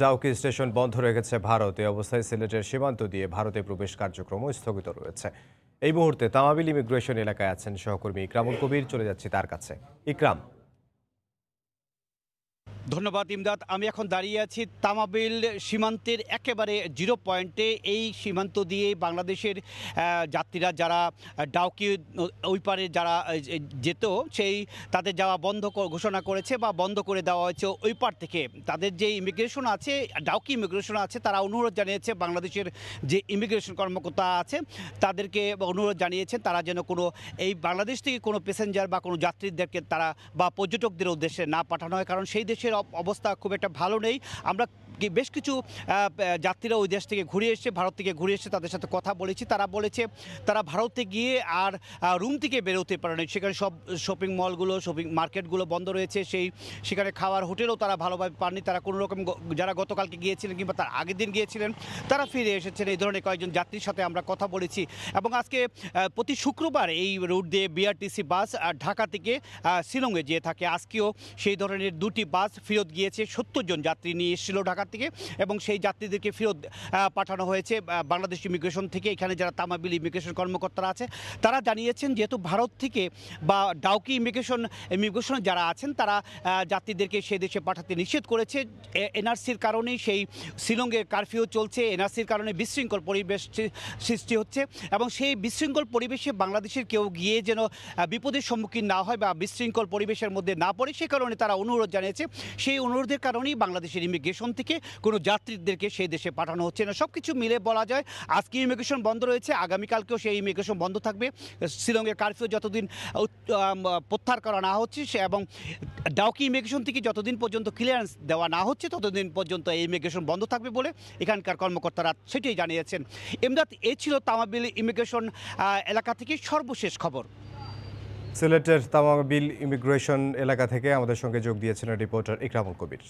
Dawki station বন্ধ রেখেছে ভারত এই অবস্থায় সিলেটের সীমান্ত দিয়ে ভারতে প্রবেশ কার্যক্রমও স্থগিত রয়েছে এই মুহূর্তে তামাবিল ইমিগ্রেশন এলাকায় আছেন সহকর্মী ইকরামুল কবির চলে যাচ্ছি তার কাছে ইকরাম ধন্যবাদ ইমদাদ আমি এখন দাঁড়িয়ে আছি তামাবিল সীমান্তের একেবারে জিরো পয়েন্টে এই সীমান্ত দিয়ে বাংলাদেশের যাত্রীরা যারা ডাউকি ওই পারে যারা যেত সেই তাদের যাওয়া বন্ধ ঘোষণা করেছে বা বন্ধ করে দেওয়া হয়েছে ওই পার থেকে তাদের যে ইমিগ্রেশন আছে ডাউকি ইমিগ্রেশন আছে তারা অনুরোধ জানিয়েছে বাংলাদেশের যে ইমিগ্রেশন কর্মকর্তা আছে তাদেরকে অনুরোধ জানিয়েছেন তারা যেন কোনো এই বাংলাদেশ থেকে কোনো প্যাসেঞ্জার বা কোনো যাত্রীদেরকে তারা বা পর্যটকদের উদ্দেশ্যে না পাঠানো হয় কারণ সেই দেশের ট্রেনের অবস্থা খুব একটা ভালো নেই আমরা বেশ কিছু যাত্রীরা ওই দেশ থেকে ঘুরে এসে ভারত থেকে ঘুরে এসে তাদের সাথে কথা বলেছি তারা বলেছে তারা ভারতে গিয়ে আর রুম থেকে বেরোতে পারে না সেখানে সব শপিং মলগুলো শপিং মার্কেটগুলো বন্ধ রয়েছে সেই সেখানে খাওয়ার হোটেলও তারা ভালোভাবে পাননি তারা কোনো রকম যারা গতকালকে গিয়েছিলেন কিংবা তার আগের দিন গিয়েছিলেন তারা ফিরে এসেছেন এই ধরনের কয়েকজন যাত্রীর সাথে আমরা কথা বলেছি এবং আজকে প্রতি শুক্রবার এই রুট দিয়ে বিআরটিসি বাস ঢাকা থেকে শিলংয়ে যেয়ে থাকে আজকেও সেই ধরনের দুটি বাস ফেরত গিয়েছে সত্তর জন যাত্রী নিয়ে এসেছিল ঢাকা থেকে এবং সেই যাত্রীদেরকে ফেরত পাঠানো হয়েছে বাংলাদেশ ইমিগ্রেশন থেকে এখানে যারা তামাবিল ইমিগ্রেশন কর্মকর্তারা আছে তারা জানিয়েছেন যেহেতু ভারত থেকে বা ডাউকি ইমিগ্রেশন ইমিগ্রেশন যারা আছেন তারা যাত্রীদেরকে সে দেশে পাঠাতে নিষেধ করেছে এনআরসির কারণেই সেই শিলংয়ে কারফিউ চলছে এনআরসির কারণে বিশৃঙ্খল পরিবেশ সৃষ্টি হচ্ছে এবং সেই বিশৃঙ্খল পরিবেশে বাংলাদেশের কেউ গিয়ে যেন বিপদের সম্মুখীন না হয় বা বিশৃঙ্খল পরিবেশের মধ্যে না পড়ে সে কারণে তারা অনুরোধ জানিয়েছে সেই অনুরোধের কারণেই বাংলাদেশের ইমিগ্রেশন থেকে কোনো যাত্রীদেরকে সেই দেশে পাঠানো হচ্ছে না সব কিছু মিলে বলা যায় আজকে ইমিগ্রেশন বন্ধ রয়েছে আগামীকালকেও সেই ইমিগ্রেশন বন্ধ থাকবে শিলংয়ের কারফিউ যতদিন প্রত্যাহার করা না হচ্ছে সে এবং ডাউকি ইমিগ্রেশন থেকে যতদিন পর্যন্ত ক্লিয়ারেন্স দেওয়া না হচ্ছে ততদিন পর্যন্ত এই ইমিগ্রেশন বন্ধ থাকবে বলে এখানকার কর্মকর্তারা সেটাই জানিয়েছেন এমদাদ এ ছিল তামাবিল ইমিগ্রেশন এলাকা থেকে সর্বশেষ খবর সিলেটের বিল ইমিগ্রেশন এলাকা থেকে আমাদের সঙ্গে যোগ দিয়েছিলেন রিপোর্টার ইকরামুল কবির